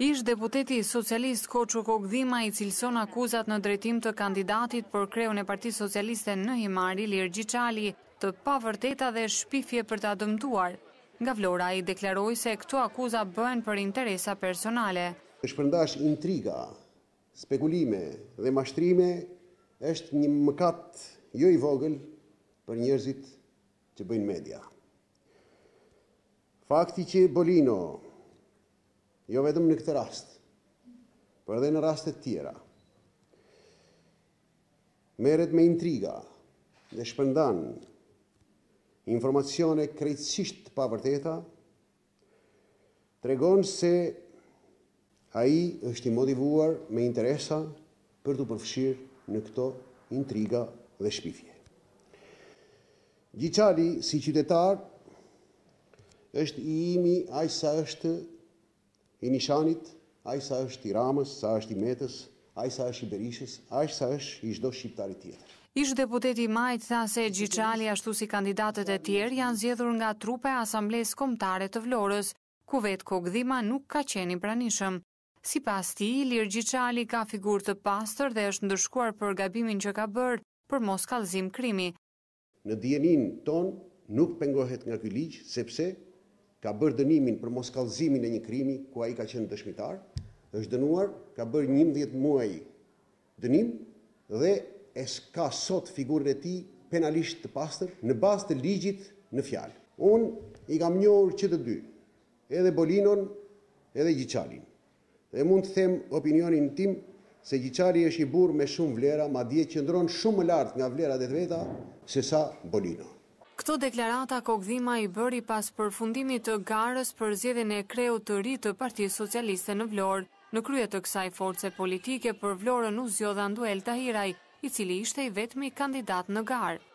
Ishtë deputeti socialist Koqo Kogdhima i cilëson akuzat në drejtim të kandidatit për kreun e parti socialiste në Himari, Lirë Gjicali, të pa vërteta dhe shpifje për të dëmtuar. Nga Vlora i deklaroj se këto akuzat bëhen për interesa personale. Êshtë intriga, spekulime dhe mashtrime, është një mëkat jo i vogël për njërzit që bëjnë media. Fakti që Bolino Jo vetëm në këtë rast, për edhe në rastet tjera. Meret me intriga dhe shpëndan informacione krejtësisht pa vërteta, tregon se a i është i motivuar me interesa për të përfshirë në këto intriga dhe shpifje. Gjithari si qytetar, është i imi aqë sa është i nishanit, a i sa është i ramës, sa është i metës, a i sa është i berishës, a i sa është i shdo shqiptarit tjetër. Ishtë deputeti Majt tha se Gjiqali ashtu si kandidatet e tjerë janë zjedhur nga trupe asamblesë komtare të vlorës, ku vetë kogdhima nuk ka qeni pranishëm. Si pas ti, Lirë Gjiqali ka figur të pastor dhe është ndërshkuar për gabimin që ka bërë për mos kalzim krimi. Në djenin ton nuk pengohet nga këj liqë, sepse ka bërë dënimin për mos e një krimi ku a i ka qenë dëshmitar, është dënuar, ka bërë 11 muaj dënim dhe e ka sot figurën e ti penalisht të pastër në bazë të ligjit në fjalë. Unë i kam njohur që të dy, edhe Bolinon, edhe Gjicalin. Dhe mund të them opinionin tim se Gjicali është i burë me shumë vlera, ma dje që ndronë shumë më lartë nga vlera dhe të veta se sa Bolinon. Këto deklarata kogdhima i bëri pas përfundimit të garës për zjedhin e kreu të ri të Parti Socialiste në Vlorë. Në krye të kësaj force politike për Vlorën u zgjodha Anduel Tahiraj, i cili ishte i vetmi kandidat në garë.